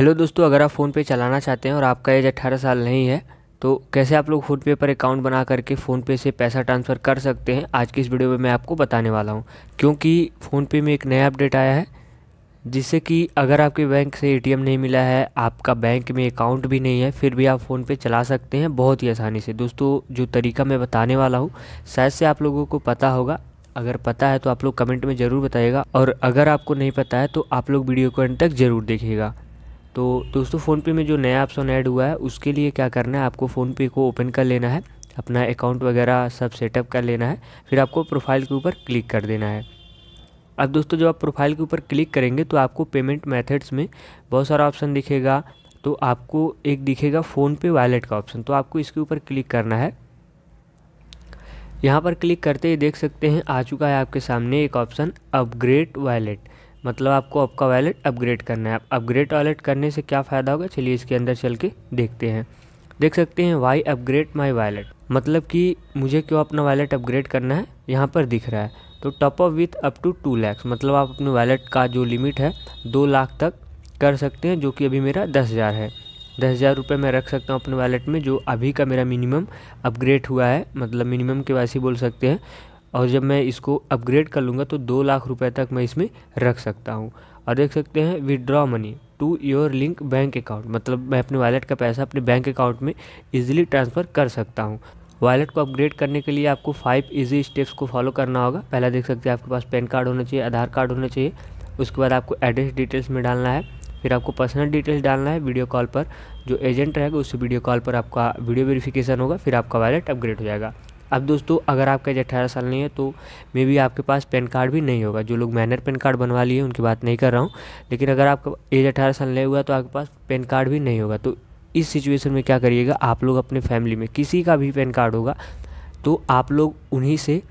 hello दोस्तों अगर आप फ़ोन पे चलाना चाहते हैं और आपका एज अट्ठारह साल नहीं है तो कैसे आप लोग फ़ोनपे पर अकाउंट बना करके फ़ोनपे से पैसा ट्रांसफ़र कर सकते हैं आज की इस वीडियो में मैं आपको बताने वाला हूँ क्योंकि फ़ोनपे में एक नया अपडेट आया है जिससे कि अगर आपके बैंक से एटीएम नहीं मिला है आपका बैंक में अकाउंट भी नहीं है फिर भी आप फ़ोन पे चला सकते हैं बहुत ही आसानी से दोस्तों जो तरीका मैं बताने वाला हूँ शायद से आप लोगों को पता होगा अगर पता है तो आप लोग कमेंट में ज़रूर बताइएगा और अगर आपको नहीं पता है तो आप लोग वीडियो को एंड तक ज़रूर देखिएगा तो दोस्तों फ़ोनपे में जो नया ऑप्शन ऐड हुआ है उसके लिए क्या करना है आपको फ़ोनपे को ओपन कर लेना है अपना अकाउंट वगैरह सब सेटअप कर लेना है फिर आपको प्रोफाइल के ऊपर क्लिक कर देना है अब दोस्तों जब आप प्रोफाइल के ऊपर क्लिक करेंगे तो आपको पेमेंट मेथड्स में बहुत सारा ऑप्शन दिखेगा तो आपको एक दिखेगा फ़ोनपे वैलेट का ऑप्शन तो आपको इसके ऊपर क्लिक करना है यहाँ पर क्लिक करते ही देख सकते हैं आ चुका है आपके सामने एक ऑप्शन अपग्रेड वैलेट मतलब आपको आपका वैलेट अपग्रेड करना है आप अपग्रेड वैलेट करने से क्या फ़ायदा होगा चलिए इसके अंदर चल के देखते हैं देख सकते हैं वाई अपग्रेड माई वैलेट मतलब कि मुझे क्यों अपना वैलेट अपग्रेड करना है यहाँ पर दिख रहा है तो top up with up to two lakhs मतलब आप अपने वैलेट का जो लिमिट है दो लाख तक कर सकते हैं जो कि अभी मेरा दस हज़ार है दस हज़ार रुपये मैं रख सकता हूँ अपने वैलेट में जो अभी का मेरा मिनिमम अपग्रेड हुआ है मतलब मिनिमम के वैसे बोल सकते हैं और जब मैं इसको अपग्रेड कर लूँगा तो दो लाख रुपए तक मैं इसमें रख सकता हूँ और देख सकते हैं withdraw money to your link bank account मतलब मैं अपने वॉलेट का पैसा अपने बैंक अकाउंट में इजीली ट्रांसफ़र कर सकता हूँ वॉलेट को अपग्रेड करने के लिए आपको फाइव इजी स्टेप्स को फॉलो करना होगा पहला देख सकते हैं आपके पास पैन कार्ड होना चाहिए आधार कार्ड होना चाहिए उसके बाद आपको एड्रेस डिटेल्स में डालना है फिर आपको पर्सनल डिटेल्स डालना है वीडियो कॉल पर जो एजेंट रहेगा उससे वीडियो कॉल पर आपका वीडियो वेरिफिकेशन होगा फिर आपका वॉलेट अपग्रेड हो जाएगा अब दोस्तों अगर आपका एज अठारह साल नहीं है तो मे बी आपके पास पैन कार्ड भी नहीं होगा जो लोग मैनर पैन कार्ड बनवा लिए उनकी बात नहीं कर रहा हूँ लेकिन अगर आपका एज अठारह साल नहीं हुआ तो आपके पास पैन कार्ड भी नहीं होगा तो इस सिचुएशन में क्या करिएगा आप लोग अपने फैमिली में किसी का भी पैन कार्ड होगा तो आप लोग उन्हीं से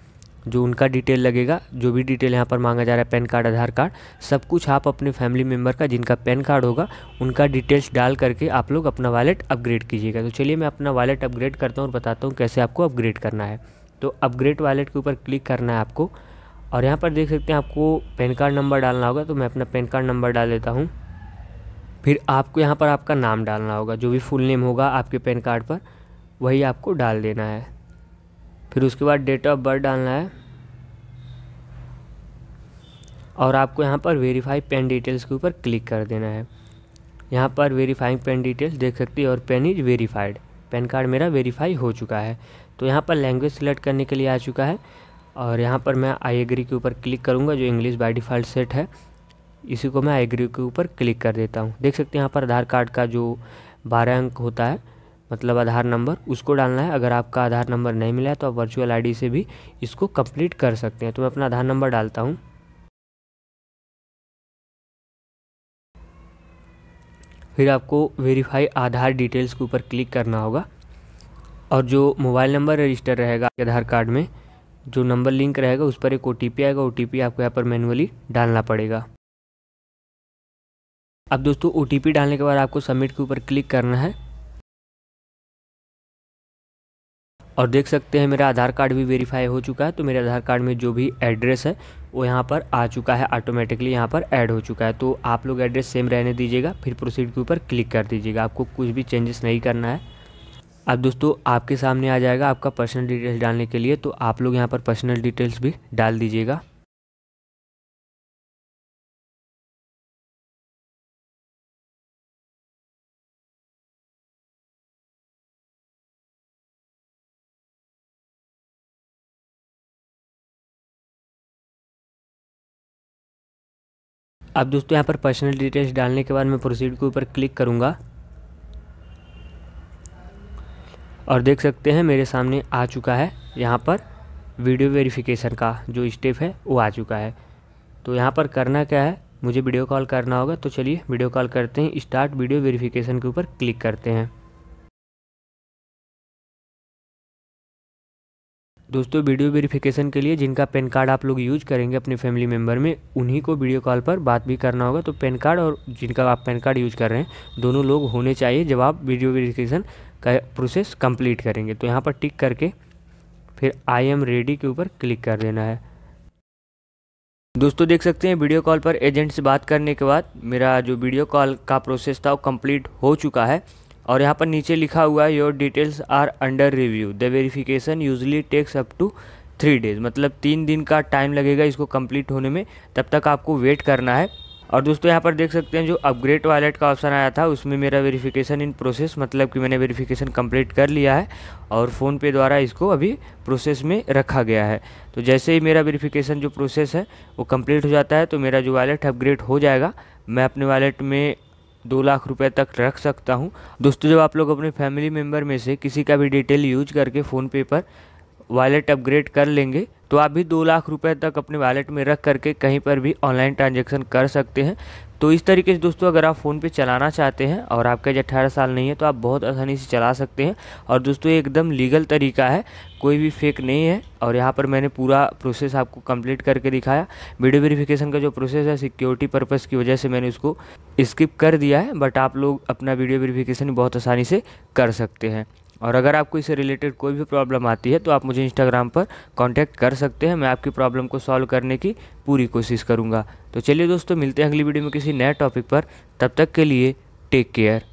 जो उनका डिटेल लगेगा जो भी डिटेल यहाँ पर मांगा जा रहा है पैन कार्ड आधार कार्ड सब कुछ आप अपने फैमिली मेम्बर का जिनका पैन कार्ड होगा उनका डिटेल्स डाल करके आप लोग अपना वॉलेट अपग्रेड कीजिएगा तो चलिए मैं अपना वॉलेट अपग्रेड करता हूँ और बताता हूँ कैसे आपको अपग्रेड करना है तो अपग्रेड वॉलेट के ऊपर क्लिक करना है आपको और यहाँ पर देख सकते हैं आपको पैन कार्ड नंबर डालना होगा तो मैं अपना पैन कार्ड नंबर डाल देता हूँ फिर आपको यहाँ पर आपका नाम डालना होगा जो भी फुल नेम होगा आपके पैन कार्ड पर वही आपको डाल देना है फिर उसके बाद डेट ऑफ बर्थ डालना है और आपको यहाँ पर वेरीफाई पेन डिटेल्स के ऊपर क्लिक कर देना है यहाँ पर वेरीफाइंग पेन डिटेल्स देख सकती है और pan is verified pan card मेरा वेरीफाई हो चुका है तो यहाँ पर लैंग्वेज सेलेक्ट करने के लिए आ चुका है और यहाँ पर मैं आई एग्री के ऊपर क्लिक करूँगा जो इंग्लिश बाई डिफ़ॉल्ट सेट है इसी को मैं आई एग्री के ऊपर क्लिक कर देता हूँ देख सकते हैं यहाँ पर आधार कार्ड का जो बारह अंक होता है मतलब आधार नंबर उसको डालना है अगर आपका आधार नंबर नहीं मिला है तो आप वर्चुअल आईडी से भी इसको कंप्लीट कर सकते हैं तो मैं अपना आधार नंबर डालता हूँ फिर आपको वेरीफाई आधार डिटेल्स के ऊपर क्लिक करना होगा और जो मोबाइल नंबर रजिस्टर रहेगा आधार कार्ड में जो नंबर लिंक रहेगा उस पर एक ओ आएगा ओ आपको यहाँ पर मैनुअली डालना पड़ेगा अब दोस्तों ओ डालने के बाद आपको सबमिट के ऊपर क्लिक करना है और देख सकते हैं मेरा आधार कार्ड भी वेरीफाई हो चुका है तो मेरे आधार कार्ड में जो भी एड्रेस है वो यहाँ पर आ चुका है ऑटोमेटिकली यहाँ पर ऐड हो चुका है तो आप लोग एड्रेस सेम रहने दीजिएगा फिर प्रोसीड के ऊपर क्लिक कर दीजिएगा आपको कुछ भी चेंजेस नहीं करना है अब दोस्तों आपके सामने आ जाएगा आपका पर्सनल डिटेल्स डालने के लिए तो आप लोग यहाँ पर पर्सनल डिटेल्स भी डाल दीजिएगा अब दोस्तों यहाँ पर पर्सनल डिटेल्स डालने के बाद मैं प्रोसीड के ऊपर क्लिक करूँगा और देख सकते हैं मेरे सामने आ चुका है यहाँ पर वीडियो वेरिफिकेशन का जो स्टेप है वो आ चुका है तो यहाँ पर करना क्या है मुझे वीडियो कॉल करना होगा तो चलिए वीडियो कॉल करते हैं स्टार्ट वीडियो वेरिफिकेशन के ऊपर क्लिक करते हैं दोस्तों वीडियो वेरिफिकेशन के लिए जिनका पैन कार्ड आप लोग यूज करेंगे अपने फैमिली मेम्बर में उन्हीं को वीडियो कॉल पर बात भी करना होगा तो पैन कार्ड और जिनका आप पैन कार्ड यूज कर रहे हैं दोनों लोग होने चाहिए जब आप वीडियो वेरिफिकेशन का प्रोसेस कंप्लीट करेंगे तो यहाँ पर टिक करके फिर आई एम रेडी के ऊपर क्लिक कर देना है दोस्तों देख सकते हैं वीडियो कॉल पर एजेंट से बात करने के बाद मेरा जो वीडियो कॉल का प्रोसेस था वो कम्प्लीट हो चुका है और यहाँ पर नीचे लिखा हुआ है your details are under review the verification usually takes up to three days मतलब तीन दिन का टाइम लगेगा इसको कंप्लीट होने में तब तक आपको वेट करना है और दोस्तों यहाँ पर देख सकते हैं जो अपग्रेड वॉलेट का ऑप्शन आया था उसमें मेरा वेरिफिकेशन इन प्रोसेस मतलब कि मैंने वेरिफिकेशन कंप्लीट कर लिया है और फ़ोनपे द्वारा इसको अभी प्रोसेस में रखा गया है तो जैसे ही मेरा वेरिफिकेशन जो प्रोसेस है वो कंप्लीट हो जाता है तो मेरा जो वॉलेट अपग्रेड हो जाएगा मैं अपने वॉलेट में दो लाख रुपए तक रख सकता हूँ दोस्तों जब आप लोग अपने फैमिली मेम्बर में से किसी का भी डिटेल यूज करके फ़ोनपे पर वॉलेट अपग्रेड कर लेंगे तो आप भी दो लाख रुपए तक अपने वॉलेट में रख करके कहीं पर भी ऑनलाइन ट्रांजेक्शन कर सकते हैं तो इस तरीके से दोस्तों अगर आप फ़ोन पे चलाना चाहते हैं और आपका जो अट्ठारह साल नहीं है तो आप बहुत आसानी से चला सकते हैं और दोस्तों एकदम लीगल तरीका है कोई भी फेक नहीं है और यहाँ पर मैंने पूरा प्रोसेस आपको कंप्लीट करके दिखाया वीडियो वेरिफिकेशन का जो प्रोसेस है सिक्योरिटी पर्पज़ की वजह से मैंने उसको स्किप कर दिया है बट आप लोग अपना वीडियो वेरिफिकेशन बहुत आसानी से कर सकते हैं और अगर आपको इससे रिलेटेड कोई भी प्रॉब्लम आती है तो आप मुझे इंस्टाग्राम पर कांटेक्ट कर सकते हैं मैं आपकी प्रॉब्लम को सॉल्व करने की पूरी कोशिश करूँगा तो चलिए दोस्तों मिलते हैं अगली वीडियो में किसी नए टॉपिक पर तब तक के लिए टेक केयर